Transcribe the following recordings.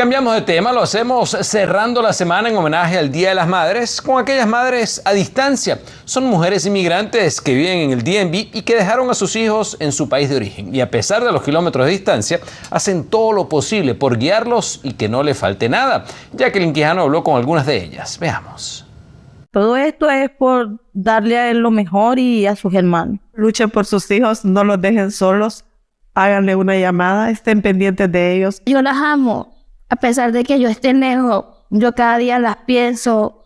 Cambiamos de tema, lo hacemos cerrando la semana en homenaje al Día de las Madres con aquellas madres a distancia. Son mujeres inmigrantes que viven en el DNB y que dejaron a sus hijos en su país de origen. Y a pesar de los kilómetros de distancia, hacen todo lo posible por guiarlos y que no le falte nada. ya que el inquijano habló con algunas de ellas. Veamos. Todo esto es por darle a él lo mejor y a sus hermanos. Luchen por sus hijos, no los dejen solos. Háganle una llamada, estén pendientes de ellos. Yo las amo a pesar de que yo esté lejos, yo cada día las pienso,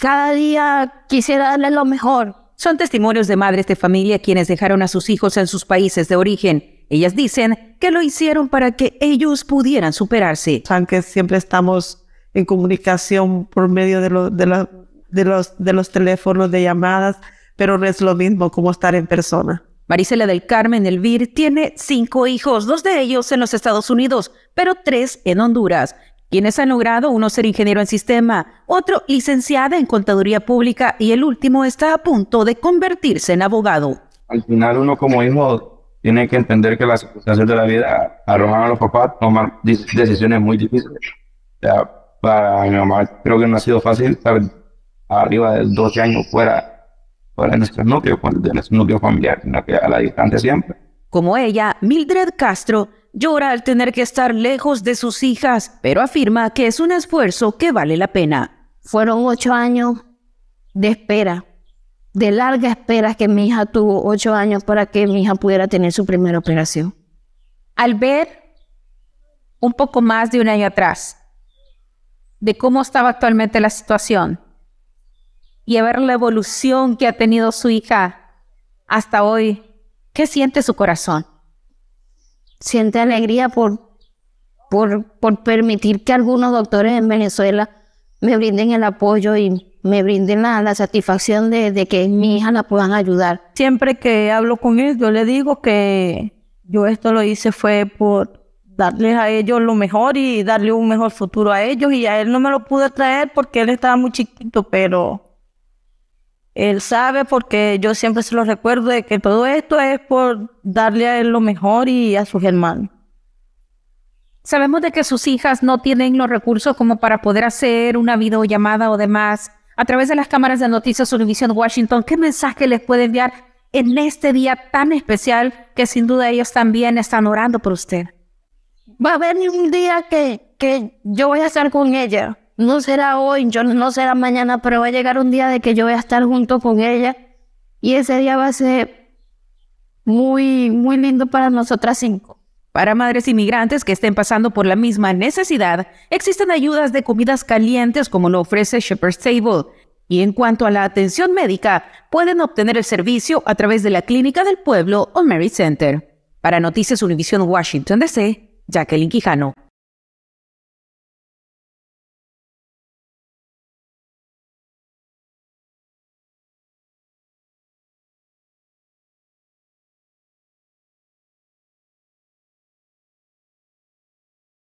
cada día quisiera darle lo mejor. Son testimonios de madres de familia quienes dejaron a sus hijos en sus países de origen. Ellas dicen que lo hicieron para que ellos pudieran superarse. Aunque siempre estamos en comunicación por medio de, de los teléfonos de llamadas, pero no es lo mismo como estar en persona. Marisela del Carmen Elvir tiene cinco hijos, dos de ellos en los Estados Unidos, pero tres en Honduras, quienes han logrado uno ser ingeniero en sistema, otro licenciada en contaduría pública y el último está a punto de convertirse en abogado. Al final uno como hijo tiene que entender que las circunstancias de la vida arrojan a los papás tomar decisiones muy difíciles. para mi mamá creo que no ha sido fácil arriba de 12 años fuera para nuestro pues, familiar, a la distancia siempre. Como ella, Mildred Castro llora al tener que estar lejos de sus hijas, pero afirma que es un esfuerzo que vale la pena. Fueron ocho años de espera, de larga espera que mi hija tuvo ocho años para que mi hija pudiera tener su primera operación. Al ver un poco más de un año atrás de cómo estaba actualmente la situación, y a ver la evolución que ha tenido su hija hasta hoy, ¿qué siente su corazón? Siente alegría por, por, por permitir que algunos doctores en Venezuela me brinden el apoyo y me brinden la, satisfacción de, de, que mi hija la puedan ayudar. Siempre que hablo con él, yo le digo que yo esto lo hice fue por darles a ellos lo mejor y darle un mejor futuro a ellos y a él no me lo pude traer porque él estaba muy chiquito, pero él sabe porque yo siempre se lo recuerdo de que todo esto es por darle a él lo mejor y a su hermanos. Sabemos de que sus hijas no tienen los recursos como para poder hacer una videollamada o demás a través de las cámaras de noticias Univision Washington. ¿Qué mensaje les puede enviar en este día tan especial que sin duda ellos también están orando por usted? Va a haber un día que, que yo voy a estar con ella no será hoy, yo no será mañana, pero va a llegar un día de que yo voy a estar junto con ella y ese día va a ser muy, muy lindo para nosotras cinco. Para madres inmigrantes que estén pasando por la misma necesidad, existen ayudas de comidas calientes como lo ofrece Shepherd's Table. Y en cuanto a la atención médica, pueden obtener el servicio a través de la Clínica del Pueblo o Mary Center. Para Noticias Univision Washington DC, Jacqueline Quijano.